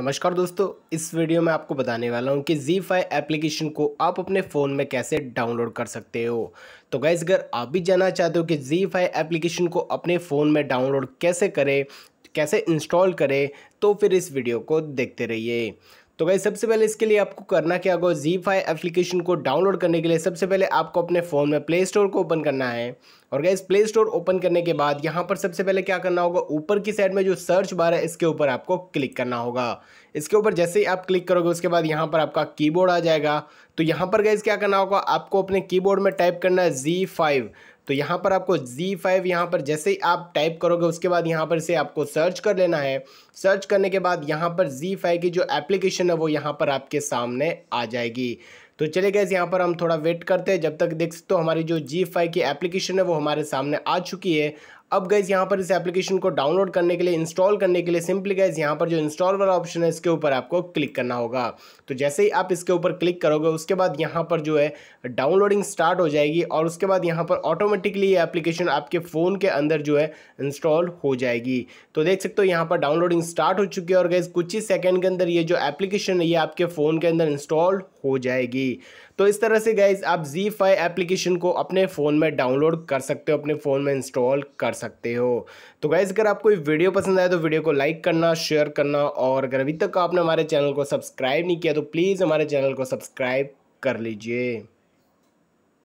नमस्कार दोस्तों इस वीडियो में आपको बताने वाला हूँ कि जी फाई एप्लीकेशन को आप अपने फ़ोन में कैसे डाउनलोड कर सकते हो तो गैस अगर आप भी जानना चाहते हो कि जी फाई एप्लीकेशन को अपने फ़ोन में डाउनलोड कैसे करें कैसे इंस्टॉल करें तो फिर इस वीडियो को देखते रहिए तो भाई सबसे पहले इसके लिए आपको करना क्या होगा जी फाई एप्लीकेशन को डाउनलोड करने के लिए सबसे पहले आपको अपने फ़ोन में प्ले स्टोर को ओपन करना है और गाइज प्ले स्टोर ओपन करने के बाद यहाँ पर सबसे पहले क्या करना होगा ऊपर की साइड में जो सर्च बार है इसके ऊपर आपको क्लिक करना होगा इसके ऊपर जैसे ही आप क्लिक करोगे उसके बाद यहाँ पर आपका कीबोर्ड आ जाएगा तो यहाँ पर गाइज क्या करना होगा आपको अपने कीबोर्ड में टाइप करना है जी फाइव तो यहाँ पर आपको Z5 यहाँ पर जैसे ही आप टाइप करोगे उसके बाद यहाँ पर से आपको सर्च कर लेना है सर्च करने के बाद यहाँ पर Z5 की जो एप्लीकेशन है वो यहाँ पर आपके सामने आ जाएगी तो चले गए यहाँ पर हम थोड़ा वेट करते हैं जब तक देख सकते हो हमारी जो जी फाइव की एप्लीकेशन है वो हमारे सामने आ चुकी है अब गैस यहाँ पर इस एप्लीकेशन को डाउनलोड करने के लिए इंस्टॉल करने के लिए सिंपली गैस यहाँ पर जो इंस्टॉल वाला ऑप्शन है इसके ऊपर आपको क्लिक करना होगा तो जैसे ही आप इसके ऊपर क्लिक करोगे उसके बाद यहाँ पर जो है डाउनलोडिंग स्टार्ट हो जाएगी और उसके बाद यहाँ पर ऑटोमेटिकली ये एप्लीकेशन आपके फ़ोन के अंदर जो है इंस्टॉल हो जाएगी तो देख सकते हो यहाँ पर डाउनलोडिंग स्टार्ट हो चुकी है और गैस कुछ ही सेकेंड के अंदर ये जो एप्लीकेशन है ये आपके फ़ोन के अंदर इंस्टॉल हो जाएगी थी तो इस तरह से गाइज आप जी एप्लीकेशन को अपने फ़ोन में डाउनलोड कर सकते हो अपने फ़ोन में इंस्टॉल कर सकते हो तो गाइज अगर आपको वीडियो पसंद आए तो वीडियो को लाइक करना शेयर करना और अगर अभी तक आपने हमारे चैनल को सब्सक्राइब नहीं किया तो प्लीज़ हमारे चैनल को सब्सक्राइब कर लीजिए